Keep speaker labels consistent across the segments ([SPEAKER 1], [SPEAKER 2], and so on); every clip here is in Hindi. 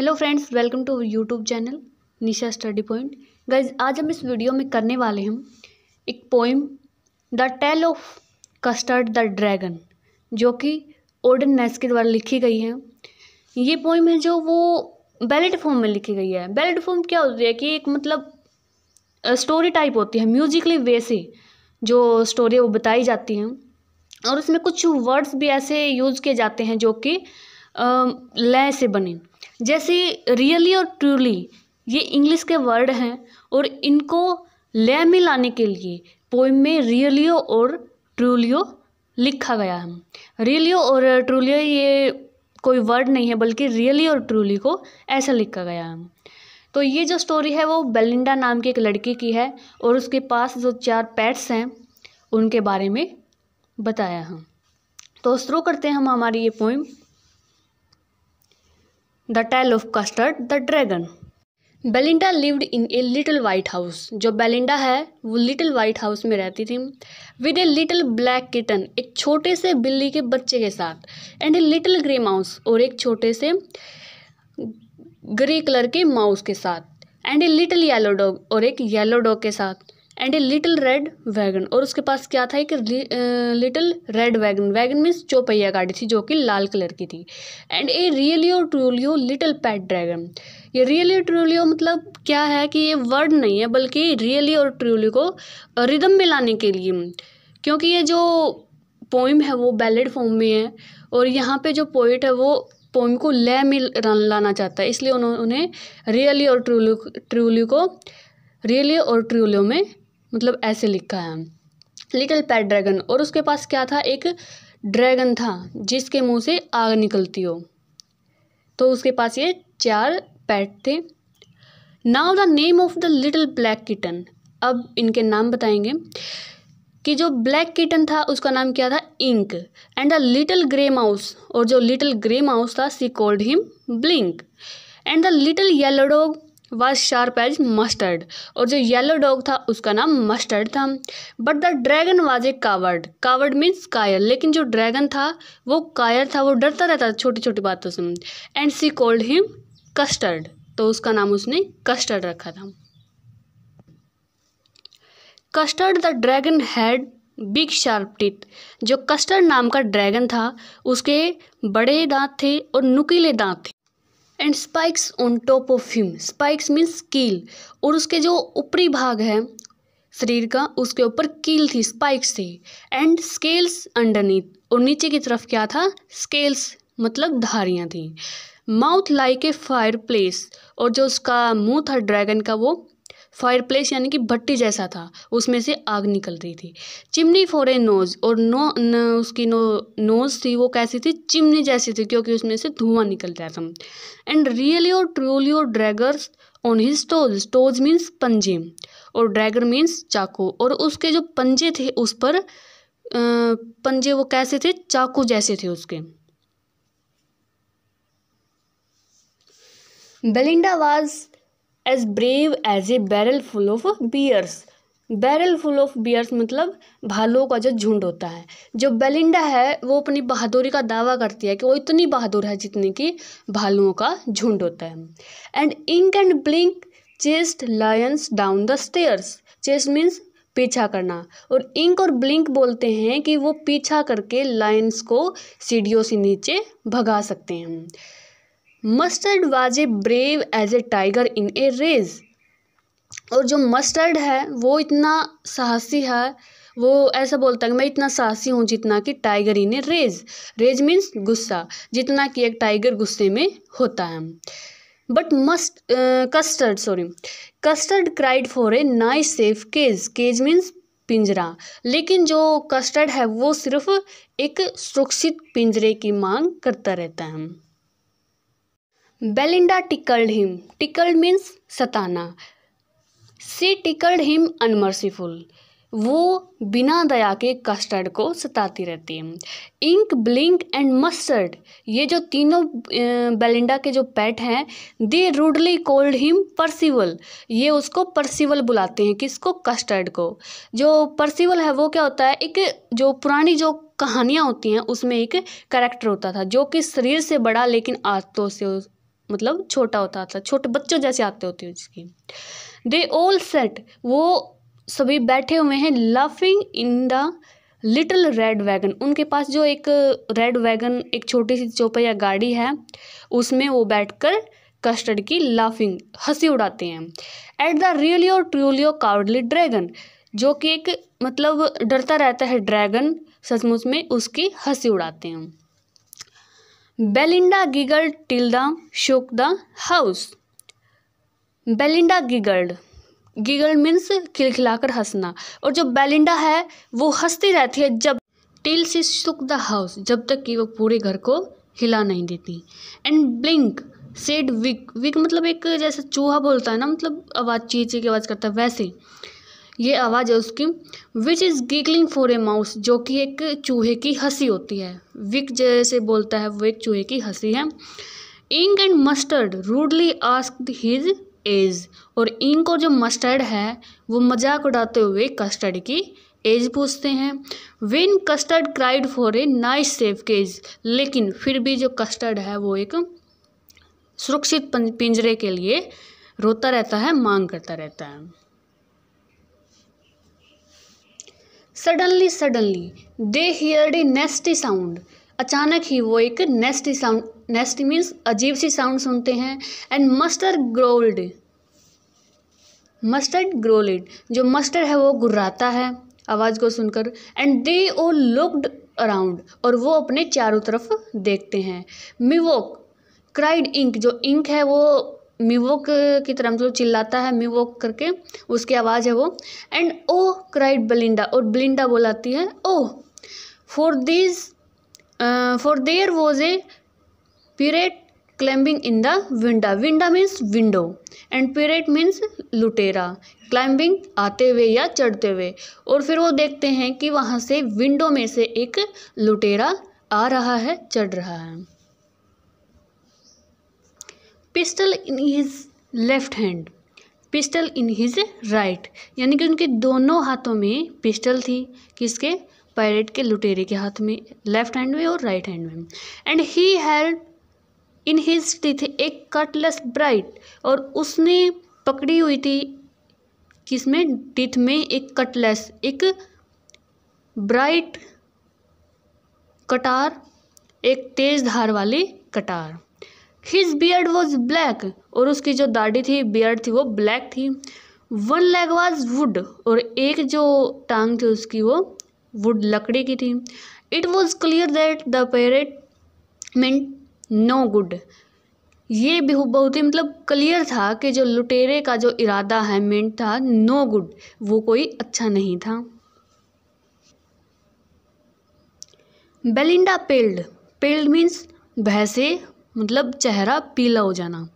[SPEAKER 1] hello friends welcome to YouTube channel Nisha study point guys आज हम इस वीडियो में करने वाले हैं एक poem the tale of custard the dragon जो कि ओडन नेस के द्वारा लिखी गई है ये पोइम है जो वो बैलेट फॉर्म में लिखी गई है बैलेट फॉर्म क्या होती है कि एक मतलब स्टोरी टाइप होती है म्यूजिकली वे से जो स्टोरी वो बताई जाती हैं और उसमें कुछ वर्ड्स भी ऐसे यूज़ किए जाते हैं जो कि लय से बने जैसे रियली और ट्रूली ये इंग्लिश के वर्ड हैं और इनको लय में लाने के लिए पोइम में रियलियो और ट्रूलियो लिखा गया है रियलियो और ट्रूलियो ये कोई वर्ड नहीं है बल्कि रियली और ट्रूली को ऐसा लिखा गया है तो ये जो स्टोरी है वो बेलिंडा नाम की एक लड़की की है और उसके पास जो चार पैट्स हैं उनके बारे में बताया है तो शुरू करते हैं हम हमारी ये poem the tale of custard the dragon Belinda lived in a little white house जो बेलिंडा है वो लिटिल वाइट हाउस में रहती थी with a little black kitten एक छोटे से बिल्ली के बच्चे के साथ and a little grey mouse और एक छोटे से ग्रे कलर के माउस के साथ and a little yellow dog और एक येलो डॉग के साथ and a little red wagon और उसके पास क्या था एक little red wagon wagon means चौपहिया गाड़ी थी जो कि लाल कलर की थी and a realio trulio little pet dragon ये रियली और ट्रोलियो मतलब क्या है कि ये वर्ड नहीं है बल्कि रियली और ट्रोलियो को रिदम में लाने के लिए क्योंकि ये जो पोइम है वो बैलेड फॉर्म में है और यहाँ पे जो पोइट है वो पोइम को लय में लाना चाहता है इसलिए उन्होंने रियली और ट्रोलियो ट्रोलियो को रियली और ट्रोलियो में मतलब ऐसे लिखा है लिटिल पैट ड्रैगन और उसके पास क्या था एक ड्रैगन था जिसके मुंह से आग निकलती हो तो उसके पास ये चार पैट थे now the name of the little black kitten अब इनके नाम बताएंगे कि जो ब्लैक किटन था उसका नाम क्या था ink and the little grey mouse और जो लिटिल ग्रे माउस था she called him blink and the little yellow dog was sharp as mustard और जो येलो डॉग था उसका नाम मस्टर्ड था but the dragon was a coward coward means कायर लेकिन जो ड्रैगन था वो कायर था वो डरता रहता था छोटी छोटी बातों से and she called him custard तो उसका नाम उसने कस्टर्ड रखा था custard the dragon had big sharp teeth जो कस्टर्ड नाम का ड्रैगन था उसके बड़े दांत थे और नुकीले दांत थे and spikes on top of him spikes means कील और उसके जो ऊपरी भाग है शरीर का उसके ऊपर कील थी स्पाइक्स थी एंड स्केल्स अंडरनीथ और नीचे की तरफ क्या था स्केल्स मतलब धारियाँ थी mouth like a fireplace और जो उसका मुंह था ड्रैगन का वो फायर प्लेस यानी कि भट्टी जैसा था उसमें से आग निकल रही थी चिमनी फॉर ए नोज और नो न, उसकी नो नोज थी वो कैसी थी चिमनी जैसी थी क्योंकि उसमें से धुआं निकल रहा था एंड रियली और ट्रूली और daggers on his toes toes means पंजे और ड्रैगर मीन्स चाकू और उसके जो पंजे थे उस पर पंजे वो कैसे थे चाकू जैसे थे उसके Belinda was as brave as a barrel full of bears barrel full of bears मतलब भालुओं का जो झुंड होता है जो बेलिंडा है वो अपनी बहादुरी का दावा करती है कि वो इतनी बहादुर है जितनी कि भालुओं का झुंड होता है and ink and blink chased lions down the stairs chased means पीछा करना और इंक और ब्लिंक बोलते हैं कि वो पीछा करके लायंस को सीढ़ियों से नीचे भगा सकते हैं mustard was a brave as a tiger in a rage और जो मस्टर्ड है वो इतना साहसी है वो ऐसा बोलता है कि मैं इतना साहसी हूँ जितना कि tiger in a rage rage means गुस्सा जितना कि एक टाइगर गुस्से में होता है but must custard sorry custard cried for a nice safe cage cage means पिंजरा लेकिन जो कस्टर्ड है वो सिर्फ एक सुरक्षित पिंजरे की मांग करता रहता है Belinda tickled him tickled means सताना सी टिकल्ड हिम अनमर्सीफुल वो बिना दया के कस्टर्ड को सताती रहती है इंक ब्लिंक एंड मस्टर्ड ये जो तीनों बेलिंडा के जो पेट हैं they rudely called him Percival ये उसको परसिवल बुलाते हैं किसको कस्टर्ड को जो परसिवल है वो क्या होता है एक जो पुरानी जो कहानियाँ होती हैं उसमें एक करेक्टर होता था जो कि शरीर से बड़ा लेकिन आदतों से मतलब छोटा होता था छोटे बच्चों जैसे आते होते हैं उसकी दे ऑल सेट वो सभी बैठे हुए हैं laughing in the little red wagon उनके पास जो एक रेड वैगन एक छोटी सी या गाड़ी है उसमें वो बैठकर कस्टर्ड की लाफिंग हंसी उड़ाते हैं एट द ट्रूली और कावर्डली ड्रैगन जो कि एक मतलब डरता रहता है ड्रैगन सचमुच में उसकी हंसी उड़ाते हैं Belinda giggled till the shook the house Belinda giggled giggle means खिलखिलाकर हंसना और जो बेलिंडा है वो हंसती रहती है जब till she shook the house जब तक कि वो पूरे घर को हिला नहीं देती and Blink said week week मतलब एक जैसे चूहा बोलता है ना मतलब आवाज़ चीची की आवाज़ करता है वैसे ये आवाज़ है उसकी which is giggling for a mouse जो कि एक चूहे की हंसी होती है विक जैसे बोलता है वो एक चूहे की हंसी है Ink and Mustard rudely ask his age और इंक और जो मस्टर्ड है वो मजाक उड़ाते हुए कस्टर्ड की एज पूछते हैं when Custard cried for a nice safe cage लेकिन फिर भी जो कस्टर्ड है वो एक सुरक्षित पिंजरे के लिए रोता रहता है मांग करता रहता है suddenly suddenly they heard a nasty sound अचानक ही वो एक नेस्टी साउंड नेस्टी मीन्स अजीब सी साउंड सुनते हैं and Mustard growled Mustard growled जो मस्टर्ड है वो गुर्राता है आवाज़ को सुनकर and they all looked around और वो अपने चारों तरफ देखते हैं मिवोक क्राइड इंक जो इंक है वो मिवोक uh, की तरफ मतलब चिल्लाता है मिवोक करके उसकी आवाज़ है वो एंड ओ क्राइड बलिंडा और बलिंडा बोलाती है ooh for this for there was a pirate climbing in the winda winda means window and pirate means लुटेरा क्लाइंबिंग आते हुए या चढ़ते हुए और फिर वो देखते हैं कि वहाँ से विंडो में से एक लुटेरा आ रहा है चढ़ रहा है pistol in his left hand pistol in his right यानी कि उनके दोनों हाथों में पिस्टल थी किसके पायरेट के लुटेरे के हाथ में लेफ्ट हैंड में और राइट हैंड में and he held in his teeth एक कटलेस ब्राइट और उसने पकड़ी हुई थी किसमें टीथ में एक कटलेस एक ब्राइट कटार एक तेज धार वाली कटार हिज बियर्ड वॉज ब्लैक और उसकी जो दाढ़ी थी बियर्ड थी वो ब्लैक थी वन लेग वॉज वुड और एक जो टांग थी उसकी वो वुड लकड़ी की थी it was clear that the pirate mean no good ये भी बहुत ही मतलब क्लियर था कि जो लुटेरे का जो इरादा है मेंट था नो गुड वो कोई अच्छा नहीं था बेलिंडा पेल्ड पेल्ड मीन्स भैंसे मतलब चेहरा पीला हो जाना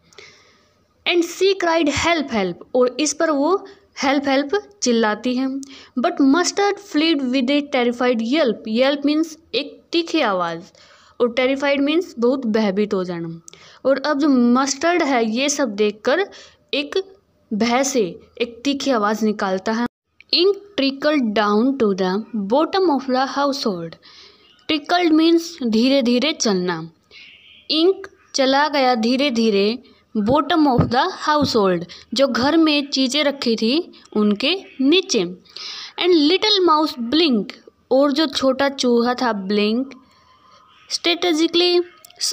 [SPEAKER 1] and she cried help help और इस पर वो हेल्प हेल्प चिल्लाती हैं but Mustard fled with a terrified yelp yelp means एक तीखी आवाज़ और टेरिफाइड मीन्स बहुत भयभीत हो जाना और अब जो मस्टर्ड है ये सब देखकर एक भय से एक तीखी आवाज़ निकालता है Ink trickle down to the bottom of the household trickled means धीरे धीरे चलना इंक चला गया धीरे धीरे bottom of the household जो घर में चीज़ें रखी थी उनके नीचे एंड लिटिल माउस ब्लिंक और जो छोटा चूहा था ब्लिंक स्ट्रेटजिकली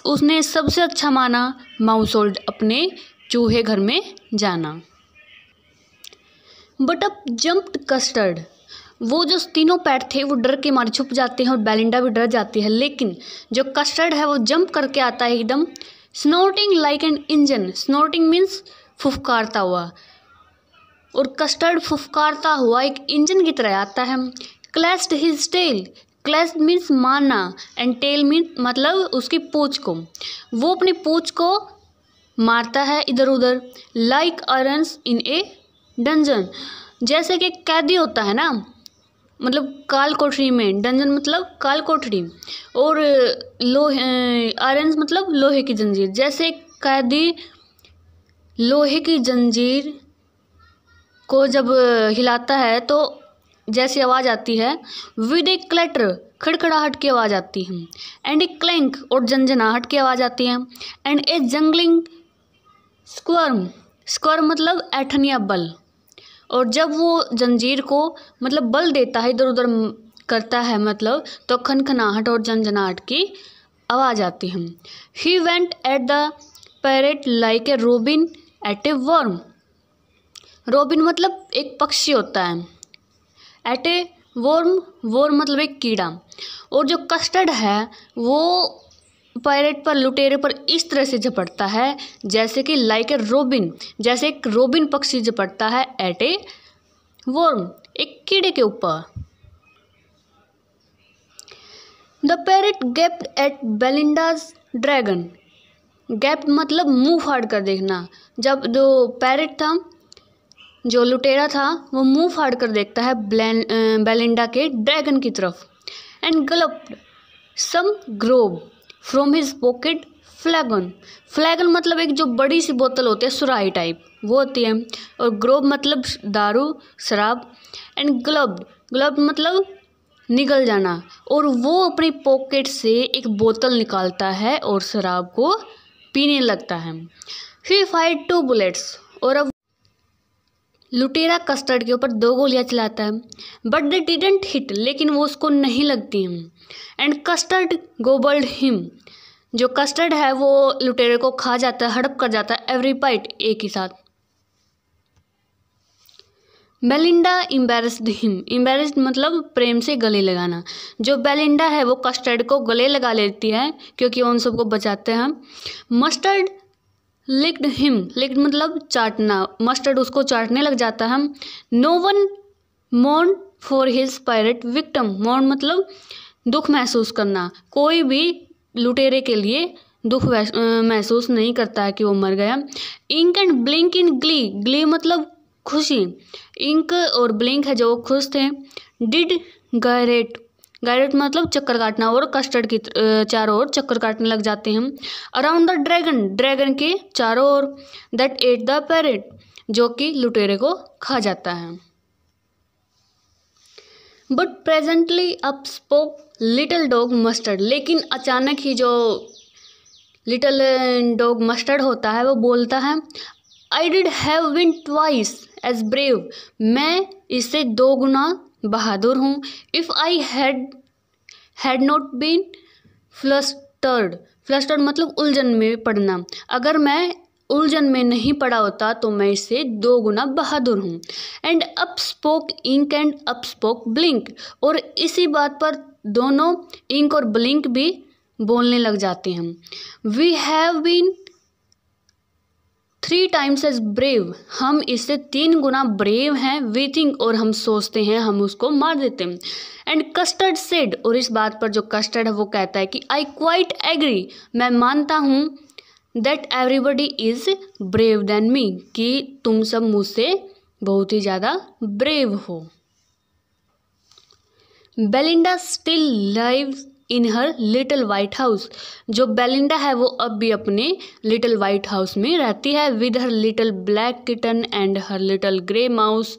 [SPEAKER 1] उसने सबसे अच्छा माना माउस होल्ड अपने चूहे घर में जाना बट अब जम्प्ड कस्टर्ड वो जो तीनों पैट थे वो डर के मारे छुप जाते हैं और बेलिंडा भी डर जाती है लेकिन जो कस्टर्ड है वो जंप करके आता है एकदम snorting like an engine snorting means फुफकारता हुआ और कस्टर्ड फुफकारता हुआ एक इंजन की तरह आता है clashed his tail clash means मारना एंड टेल मीन मतलब उसकी पूछ को वो अपनी पूछ को मारता है इधर उधर लाइक अरन्स इन ए डंजन जैसे कि कैदी होता है ना मतलब काल कोठरी में डंजन मतलब काल कोठरी और लोहे आयरन मतलब लोहे की जंजीर जैसे कैदी लोहे की जंजीर को जब हिलाता है तो जैसी आवाज़ आती है विद ए क्लेटर खड़खड़ाहट की आवाज़ आती है एंड ए क्लैंक और जंजनाहट की आवाज़ आती है एंड ए जंगलिंग स्क्वर्म स्क्वर्म मतलब एठनिया बल और जब वो जंजीर को मतलब बल देता है इधर उधर करता है मतलब तो खनखनाहट और जनजनाहट की आवाज़ आती है he went at the pirate like a robin at a worm robin मतलब एक पक्षी होता है एट ए वर्म वर्म मतलब एक कीड़ा और जो कस्टर्ड है वो पैरेट पर लुटेरे पर इस तरह से झपटता है जैसे कि लाइक ए रोबिन जैसे एक रोबिन पक्षी झपटता है एट ए वर्म एक कीड़े के ऊपर the pirate gape at Belinda's dragon gape मतलब मुंह फाड़ कर देखना जब जो पैरेट था जो लुटेरा था वो मुंह फाड़ कर देखता है बेलिंडा के ड्रैगन की तरफ and gulp some grog from his pocket flagon flagon मतलब एक जो बड़ी सी बोतल होती है सुराही टाइप वो होती है और ग्रोब मतलब दारू शराब एंड ग्लब ग्लब मतलब निकल जाना और वो अपनी पॉकेट से एक बोतल निकालता है और शराब को पीने लगता है ही फाइट टू बुलेट्स और अब लुटेरा कस्टर्ड के ऊपर दो गोलियां चलाता है बट दे डिडेंट हिट लेकिन वो उसको नहीं लगती हैं एंड कस्टर्ड गोबल्ड हिम जो कस्टर्ड है वो लुटेरे को खा जाता है हड़प कर जाता है एवरी पाइट एक ही साथ बेलिंडा एम्बेरस्ड हिम एम्बेरस्ड मतलब प्रेम से गले लगाना जो बेलिंडा है वो कस्टर्ड को गले लगा लेती है क्योंकि उन सबको बचाते हैं मस्टर्ड लिक्ड हिम लिक्ड मतलब चाटना मस्टर्ड उसको चाटने लग जाता है नो वन मोन फॉर हिज पायरेट विक्टम मोन मतलब दुख महसूस करना कोई भी लुटेरे के लिए दुख महसूस नहीं करता है कि वो मर गया Ink and Blink in glee glee मतलब खुशी इंक और ब्लिंक है जो खुश थे डिड गरेट गायरेट मतलब चक्कर काटना और कस्टर्ड की चारों ओर चक्कर काटने लग जाते हैं अराउंड द ड्रैगन ड्रैगन के चारों ओर दैट एट द पैरेट जो कि लुटेरे को खा जाता है but presently up spoke little dog Mustard लेकिन अचानक ही जो लिटल डॉग मस्टर्ड होता है वो बोलता है I did have been twice as brave मैं इसे दो गुना बहादुर हूँ if I had had not been flustered flustered मतलब उलझन में पढ़ना अगर मैं उलझन में नहीं पढ़ा होता तो मैं इससे दो गुना बहादुर हूँ and up spoke Ink and up spoke Blink और इसी बात पर दोनों इंक और ब्लिंक भी बोलने लग जाते हैं we have been three times as brave हम इससे तीन गुना ब्रेव हैं वी थिंक और हम सोचते हैं हम उसको मार देते हैं एंड कस्टर्ड सेड और इस बात पर जो कस्टर्ड है वो कहता है कि आई क्वाइट एग्री मैं मानता हूँ that everybody is brave then me कि तुम सब मुझसे बहुत ही ज़्यादा ब्रेव हो Belinda still live in her little white house जो बेलिंडा है वो अब भी अपने लिटिल वाइट हाउस में रहती है with her little black kitten and her little grey mouse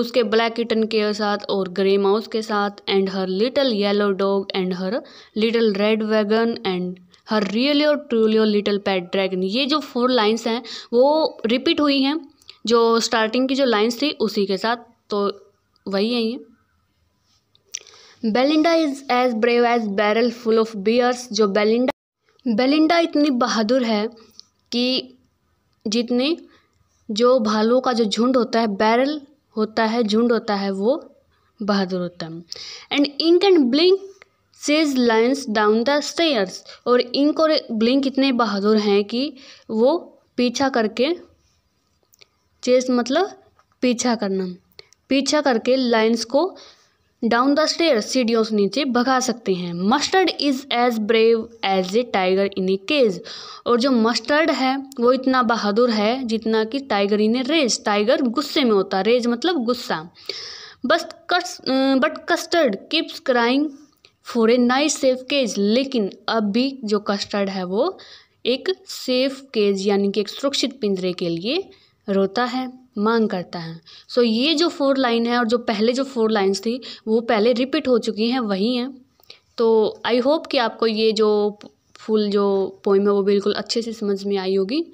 [SPEAKER 1] उसके ब्लैक किटन के साथ और ग्रे माउस के साथ and her little yellow dog and her little red wagon and her real और ट्रूलियो लिटिल पैट ड्रैगन ये जो फोर लाइन्स हैं वो रिपीट हुई हैं जो स्टार्टिंग की जो लाइन्स थी उसी के साथ तो वही है ये Belinda is as brave as barrel full of bears जो बेलिंडा बेलिंडा इतनी बहादुर है कि जितनी जो भालुओं का जो झुंड होता है बैरल होता है झुंड होता है वो बहादुर होता है and ink and Blink chase lions down the stairs और इंक और ब्लिंक इतने बहादुर हैं कि वो पीछा करके चेस मतलब पीछा करना पीछा करके लाइन्स को डाउन द स्टेयर सीढ़ियों से नीचे भगा सकते हैं Mustard is as brave as a tiger in a cage और जो मस्टर्ड है वो इतना बहादुर है जितना कि tiger in a rage tiger गुस्से में होता रेज मतलब गुस्सा बस कस but Custard keeps crying for a nice safe cage लेकिन अब भी जो कस्टर्ड है वो एक सेफ केज यानी कि एक सुरक्षित पिंजरे के लिए रोता है मांग करता है सो ये जो फोर लाइन है और जो पहले जो फोर लाइन्स थी वो पहले रिपीट हो चुकी हैं वही हैं तो आई होप कि आपको ये जो फुल जो पोइम है वो बिल्कुल अच्छे से समझ में आई होगी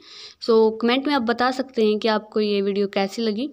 [SPEAKER 1] सो so, कमेंट में आप बता सकते हैं कि आपको ये वीडियो कैसी लगी